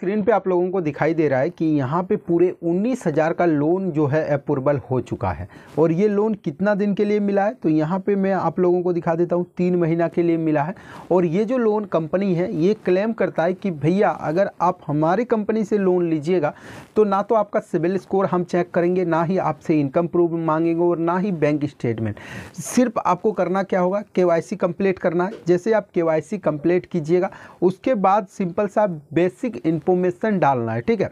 screen पे आप लोगों को दिखाई दे रहा है कि यहाँ पे पूरे उन्नीस हज़ार का लोन जो है अप्रूवल हो चुका है और ये लोन कितना दिन के लिए मिला है तो यहाँ पे मैं आप लोगों को दिखा देता हूँ तीन महीना के लिए मिला है और ये जो लोन कंपनी है ये क्लेम करता है कि भैया अगर आप हमारी कंपनी से लोन लीजिएगा तो ना तो आपका सिविल स्कोर हम चेक करेंगे ना ही आपसे इनकम प्रूफ मांगेंगे और ना ही बैंक स्टेटमेंट सिर्फ आपको करना क्या होगा के वाई कंप्लीट करना है जैसे आप के वाई कीजिएगा उसके बाद सिंपल सा बेसिक इन्फॉर्मेशन डालना है ठीक है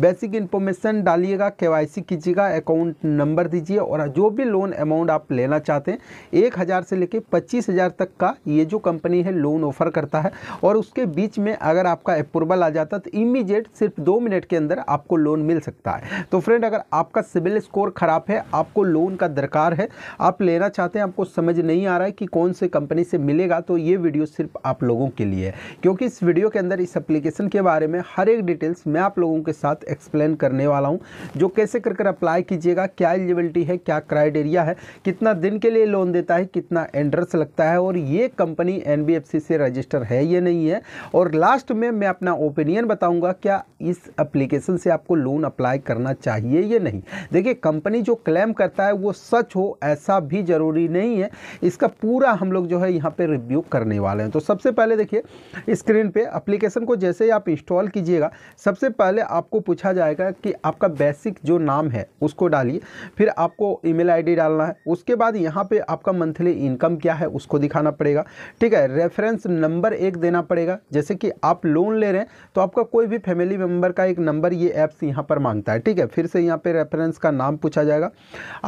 बेसिक इन्फॉर्मेशन डालिएगा के कीजिएगा अकाउंट नंबर दीजिए और जो भी लोन अमाउंट आप लेना चाहते हैं एक हज़ार से लेकर पच्चीस हज़ार तक का ये जो कंपनी है लोन ऑफर करता है और उसके बीच में अगर आपका अप्रूवल आ जाता तो इमीजिएट सिर्फ दो मिनट के अंदर आपको लोन मिल सकता है तो फ्रेंड अगर आपका सिविल स्कोर ख़राब है आपको लोन का दरकार है आप लेना चाहते हैं आपको समझ नहीं आ रहा है कि कौन से कंपनी से मिलेगा तो ये वीडियो सिर्फ आप लोगों के लिए है क्योंकि इस वीडियो के अंदर इस एप्लीकेशन के बारे में हर हर एक डिटेल्स मैं आप लोगों के साथ एक्सप्लेन करने वाला हूँ जो कैसे कर कर अप्लाई कीजिएगा क्या एलिजिबिलिटी है क्या क्राइटेरिया है कितना दिन के लिए लोन देता है कितना एंड्रेस लगता है और ये कंपनी एन से रजिस्टर है या नहीं है और लास्ट में मैं अपना ओपिनियन बताऊँगा क्या इस अप्लीकेशन से आपको लोन अप्लाई करना चाहिए या नहीं देखिए कंपनी जो क्लेम करता है वो सच हो ऐसा भी ज़रूरी नहीं है इसका पूरा हम लोग जो है यहाँ पर रिव्यू करने वाले हैं तो सबसे पहले देखिए स्क्रीन पर अप्लीकेशन को जैसे ही आप इंस्टॉल कीजिए लीजिएगा सबसे पहले आपको पूछा जाएगा कि आपका बेसिक जो नाम है उसको डालिए फिर आपको ईमेल आईडी डालना है उसके बाद यहाँ पे आपका मंथली इनकम क्या है उसको दिखाना पड़ेगा ठीक है रेफरेंस नंबर एक देना पड़ेगा जैसे कि आप लोन ले रहे हैं तो आपका कोई भी फैमिली मेम्बर का एक नंबर ये ऐप्स यहाँ पर मांगता है ठीक है फिर से यहाँ पर रेफरेंस का नाम पूछा जाएगा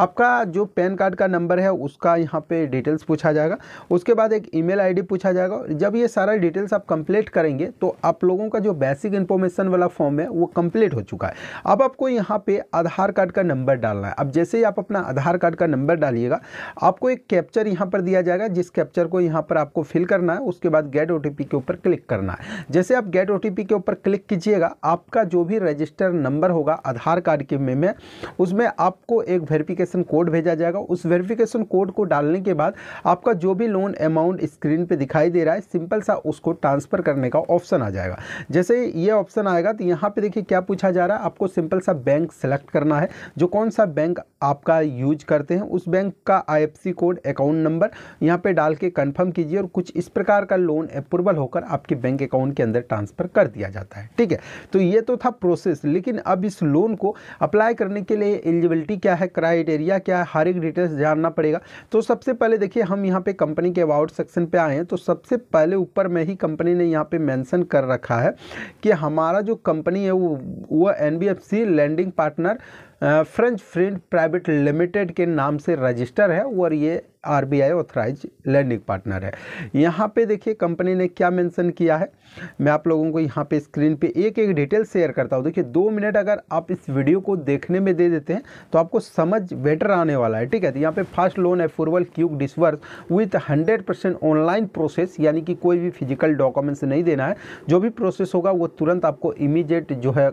आपका जो पैन कार्ड का नंबर है उसका यहाँ पर डिटेल्स पूछा जाएगा उसके बाद एक ई मेल पूछा जाएगा जब ये सारा डिटेल्स आप कंप्लीट करेंगे तो आप लोगों का जो बेसिक इन्फो इन्फॉर्मेशन वाला फॉर्म है वो कंप्लीट हो चुका है अब आपको यहाँ पे आधार कार्ड का नंबर डालना है अब जैसे ही आप अपना आधार कार्ड का नंबर डालिएगा आपको एक कैप्चर यहाँ पर दिया जाएगा जिस कैप्चर को यहाँ पर आपको फिल करना है उसके बाद गेट ओ के ऊपर क्लिक करना है जैसे आप गेट ओ के ऊपर क्लिक कीजिएगा आपका जो भी रजिस्टर नंबर होगा आधार कार्ड के में, में उसमें आपको एक वेरिफिकेशन कोड भेजा जाएगा उस वेरिफिकेशन कोड को डालने के बाद आपका जो भी लोन अमाउंट स्क्रीन पर दिखाई दे रहा है सिंपल सा उसको ट्रांसफ़र करने का ऑप्शन आ जाएगा जैसे ये ये ऑप्शन आएगा तो यहाँ पे देखिए क्या पूछा जा रहा है आपको सिंपल सा बैंक सेलेक्ट करना है जो कौन सा बैंक आपका यूज करते हैं उस बैंक का आईएफसी कोड अकाउंट नंबर यहाँ पे डाल के कन्फर्म कीजिए और कुछ इस प्रकार का लोन अप्रूवल होकर आपके बैंक अकाउंट के अंदर ट्रांसफ़र कर दिया जाता है ठीक है तो ये तो था प्रोसेस लेकिन अब इस लोन को अप्लाई करने के लिए एलिजिबिलिटी क्या है क्राइटेरिया क्या है हर एक डिटेल्स जानना पड़ेगा तो सबसे पहले देखिए हम यहाँ पे कंपनी के अबाउट सेक्शन पे आए हैं तो सबसे पहले ऊपर में ही कंपनी ने यहाँ पे मेंशन कर रखा है कि हमारा जो कंपनी है वो वो an landing partner French friend private limited के नाम से रजिस्टर है और ये आरबीआई ऑथराइज लैंडिंग पार्टनर है यहाँ पे देखिए कंपनी ने क्या मेंशन किया है मैं आप लोगों को यहाँ पे स्क्रीन पे एक एक डिटेल शेयर करता हूँ देखिए दो मिनट अगर आप इस वीडियो को देखने में दे देते हैं तो आपको समझ बेटर आने वाला है ठीक है तो यहाँ पे fast loan approval quick disburse with hundred online process यानी कि कोई भी फिजिकल डॉक्यूमेंट्स नहीं देना है जो भी प्रोसेस होगा वो तुरंत आपको इमीजिएट जो है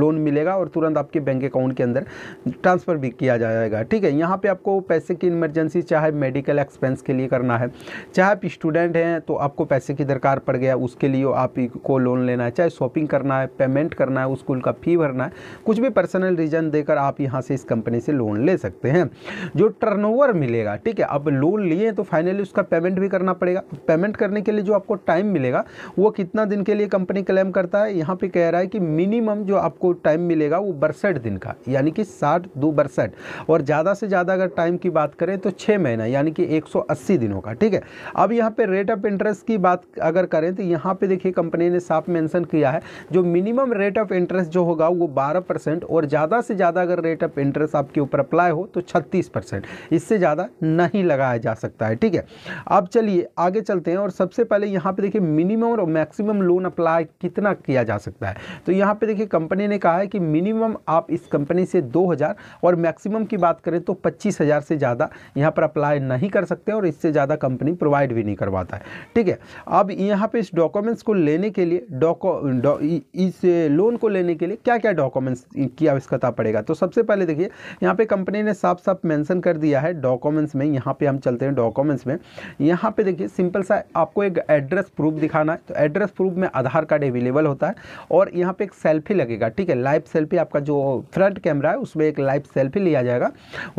लोन मिलेगा और तुरंत आपके बैंक अकाउंट के अंदर ट्रांसफ़र भी किया जाएगा ठीक है यहाँ पर आपको पैसे की इमरजेंसी चाहे मेडिकल एक्सपेंस के लिए करना है चाहे आप स्टूडेंट हैं तो आपको पैसे की दरकार पड़ गया उसके लिए आप को लोन लेना है चाहे शॉपिंग करना है पेमेंट करना है स्कूल का फ़ी भरना है कुछ भी पर्सनल रीज़न देकर आप यहाँ से इस कंपनी से लोन ले सकते हैं जो टर्न मिलेगा ठीक है अब लोन लिए तो फाइनली उसका पेमेंट भी करना पड़ेगा पेमेंट करने के लिए जो आपको टाइम मिलेगा वो कितना दिन के लिए कंपनी क्लेम करता है यहाँ पर कह रहा है कि मिनिमम जो आपको टाइम मिलेगा वो बरसठ दिन का यानी कि साठ दो बरसठ और ज़्यादा से ज़्यादा अगर टाइम की बात करें तो छः महीना यानी कि 180 दिनों का ठीक है अब यहाँ पे रेट ऑफ इंटरेस्ट की बात अगर करें तो यहाँ पे देखिए कंपनी ने साफ मेंशन किया है जो मिनिमम रेट ऑफ इंटरेस्ट जो होगा वो 12 परसेंट और ज़्यादा से ज़्यादा अगर रेट ऑफ इंटरेस्ट आपके ऊपर अप्लाई हो तो छत्तीस परसेंट इससे ज़्यादा नहीं लगाया जा सकता है ठीक है अब चलिए आगे चलते हैं और सबसे पहले यहाँ पर देखिए मिनिमम और मैक्सिमम लोन अप्लाई कितना किया जा सकता है तो यहाँ पर देखिए कंपनी ने कहा है कि मिनिमम आप इस कंपनी से दो और मैक्सिमम की बात करें तो पच्चीस से ज़्यादा यहाँ पर अप्लाई नहीं कर सकते और इससे ज़्यादा कंपनी प्रोवाइड भी नहीं करवाता है ठीक है अब यहाँ पे इस डॉक्यूमेंट्स को लेने के लिए डॉको इस लोन को लेने के लिए क्या क्या डॉक्यूमेंट्स की आवश्यकता पड़ेगा तो सबसे पहले देखिए यहाँ पे कंपनी ने साफ साफ मैंसन कर दिया है डॉक्यूमेंट्स में यहाँ पर हम चलते हैं डॉक्यूमेंट्स में यहाँ पर देखिए सिंपल सा आपको एक एड्रेस प्रूफ दिखाना है तो एड्रेस प्रूफ में आधार कार्ड अवेलेबल होता है और यहाँ पर एक सेल्फी लगेगा ठीक है लाइव सेल्फी आपका जो फ्रंट कैमरा है उसमें एक लाइव सेल्फी लिया जाएगा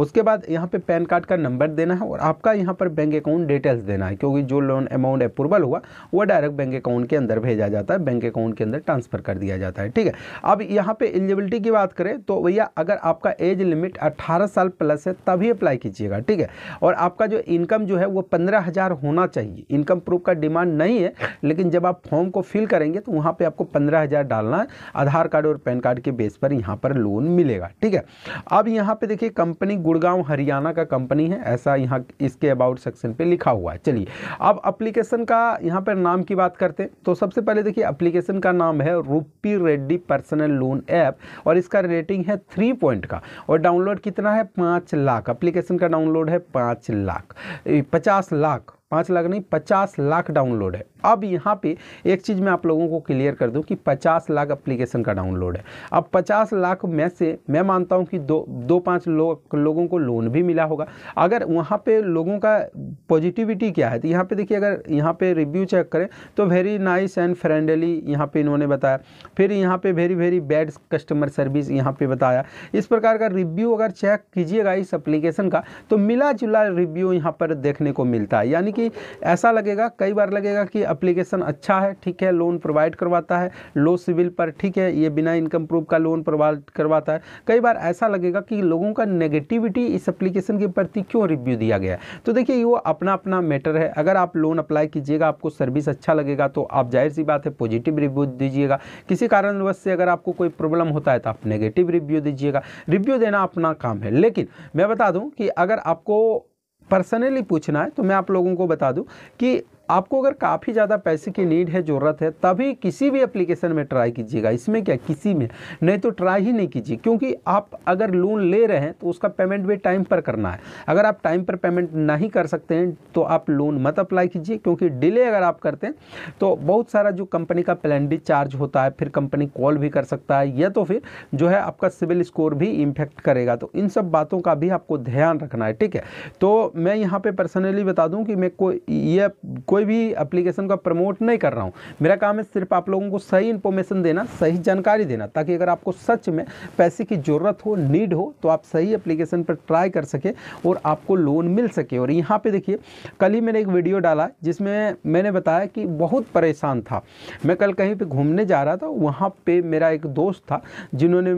उसके बाद यहाँ पे पैन कार्ड का नंबर देना है और आपका यहाँ पर बैंक अकाउंट डिटेल्स देना है क्योंकि जो लोन अमाउंट अप्रूवल हुआ वो डायरेक्ट बैंक अकाउंट के अंदर भेजा जाता है बैंक अकाउंट के अंदर ट्रांसफ़र कर दिया जाता है ठीक है अब यहाँ पे एलिजिबिलिटी की बात करें तो भैया अगर आपका एज लिमिट अट्ठारह साल प्लस है तभी अप्लाई कीजिएगा ठीक है और आपका जो इनकम जो है वो पंद्रह हज़ार होना चाहिए इनकम प्रूफ का डिमांड नहीं है लेकिन जब आप फॉर्म को फिल करेंगे तो वहाँ पर आपको पंद्रह हज़ार डालना है आधार कार्ड और पैन कार्ड के बेस पर यहाँ पर लोन मिलेगा ठीक है अब यहाँ पर देखिए कंपनी गुड़गांव हरियाणा का कंपनी है ऐसा यहाँ इसके अबाउट सेक्शन पे लिखा हुआ है चलिए अब अप्लीकेशन का यहाँ पर नाम की बात करते हैं तो सबसे पहले देखिए अप्लीकेशन का नाम है रूपी रेड्डी पर्सनल लोन ऐप और इसका रेटिंग है थ्री पॉइंट का और डाउनलोड कितना है पाँच लाख अप्लीकेशन का डाउनलोड है पाँच लाख पचास लाख पाँच लाख नहीं पचास लाख डाउनलोड है अब यहाँ पे एक चीज़ मैं आप लोगों को क्लियर कर दूँ कि पचास लाख अप्लीकेशन का डाउनलोड है अब पचास लाख में से मैं मानता हूँ कि दो दो पाँच लो, लोगों को लोन भी मिला होगा अगर वहाँ पर लोगों का पॉजिटिविटी क्या है तो यहाँ पर देखिए अगर यहाँ पर रिव्यू चेक करें तो वेरी नाइस एंड फ्रेंडली यहाँ पे इन्होंने बताया फिर यहाँ पर very very bad customer service यहाँ पर बताया इस प्रकार का रिव्यू अगर चेक कीजिएगा इस अप्लीकेशन का तो मिला जुला रिव्यू यहाँ पर देखने को मिलता है यानी कि ऐसा लगेगा कई बार लगेगा कि अप्लीकेशन अच्छा है ठीक है लोन प्रोवाइड करवाता है लो सिविल पर ठीक है ये बिना इनकम प्रूफ का लोन प्रोवाइड करवाता है कई बार ऐसा लगेगा कि लोगों का नेगेटिविटी इस अप्लीकेशन के प्रति क्यों रिव्यू दिया गया है तो देखिए वो अपना अपना मैटर है अगर आप लोन अप्लाई कीजिएगा आपको सर्विस अच्छा लगेगा तो आप जाहिर सी बात है पॉजिटिव रिव्यू दीजिएगा किसी कारणवश से अगर आपको कोई प्रॉब्लम होता है तो आप नेगेटिव रिव्यू दीजिएगा रिव्यू देना अपना काम है लेकिन मैं बता दूं कि अगर आपको पर्सनली पूछना है तो मैं आप लोगों को बता दूं कि आपको अगर काफ़ी ज़्यादा पैसे की नीड है ज़रूरत है तभी किसी भी एप्लीकेशन में ट्राई कीजिएगा इसमें क्या किसी में नहीं तो ट्राई ही नहीं कीजिए क्योंकि आप अगर लोन ले रहे हैं तो उसका पेमेंट भी टाइम पर करना है अगर आप टाइम पर पेमेंट नहीं कर सकते हैं तो आप लोन मत अप्लाई कीजिए क्योंकि डिले अगर आप करते हैं तो बहुत सारा जो कंपनी का पेलेंडी चार्ज होता है फिर कंपनी कॉल भी कर सकता है या तो फिर जो है आपका सिविल स्कोर भी इम्फेक्ट करेगा तो इन सब बातों का भी आपको ध्यान रखना है ठीक है तो मैं यहाँ पर पर्सनली बता दूँ कि मैं कोई यह कोई भी एप्लीकेशन का प्रमोट नहीं कर रहा हूँ मेरा काम है सिर्फ आप लोगों को सही इन्फॉर्मेशन देना सही जानकारी देना ताकि अगर आपको सच में पैसे की ज़रूरत हो नीड हो तो आप सही एप्लीकेशन पर ट्राई कर सके और आपको लोन मिल सके और यहाँ पर देखिए कल ही मैंने एक वीडियो डाला जिसमें मैंने बताया कि बहुत परेशान था मैं कल कहीं पर घूमने जा रहा था वहाँ पर मेरा एक दोस्त था जिन्होंने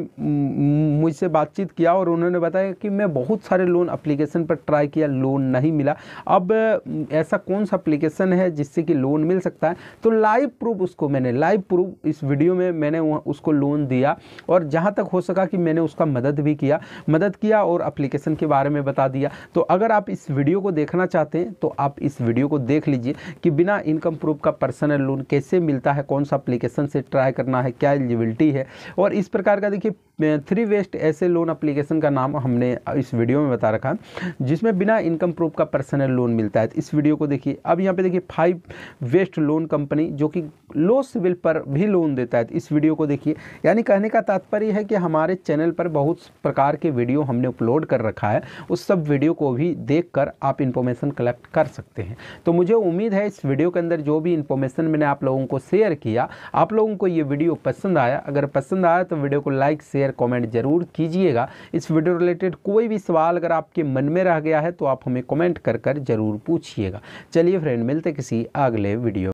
मुझसे बातचीत किया और उन्होंने बताया कि मैं बहुत सारे लोन अप्लीकेशन पर ट्राई किया लोन नहीं मिला अब ऐसा कौन सा अप्लीकेशन ऑप्शन है जिससे कि लोन मिल सकता है तो लाइव प्रूफ उसको मैंने लाइव प्रूफ इस वीडियो में मैंने उसको लोन दिया और जहाँ तक हो सका कि मैंने उसका मदद भी किया मदद किया और अप्लीकेशन के बारे में बता दिया तो अगर आप इस वीडियो को देखना चाहते हैं तो आप इस वीडियो को देख लीजिए कि बिना इनकम प्रूफ का पर्सनल लोन कैसे मिलता है कौन सा अप्लीकेशन से ट्राई करना है क्या एलिजिबिलिटी है और इस प्रकार का देखिए थ्री वेस्ट ऐसे लोन अप्लीकेशन का नाम हमने इस वीडियो में बता रखा जिसमें बिना इनकम प्रूफ का पर्सनल लोन मिलता है इस वीडियो को देखिए अब यहाँ पे देखिए फाइव वेस्ट लोन कंपनी जो कि लो सिविल पर भी लोन देता है इस वीडियो को देखिए यानी कहने का तात्पर्य है कि हमारे चैनल पर बहुत प्रकार के वीडियो हमने अपलोड कर रखा है उस सब वीडियो को भी देख कर आप इन्फॉर्मेशन कलेक्ट कर सकते हैं तो मुझे उम्मीद है इस वीडियो के अंदर जो भी इन्फॉर्मेशन मैंने आप लोगों को शेयर किया आप लोगों को ये वीडियो पसंद आया अगर पसंद आया तो वीडियो को लाइक शेयर शेयर कमेंट जरूर कीजिएगा इस वीडियो रिलेटेड कोई भी सवाल अगर आपके मन में रह गया है तो आप हमें कमेंट कर कर जरूर पूछिएगा चलिए फ्रेंड मिलते किसी अगले वीडियो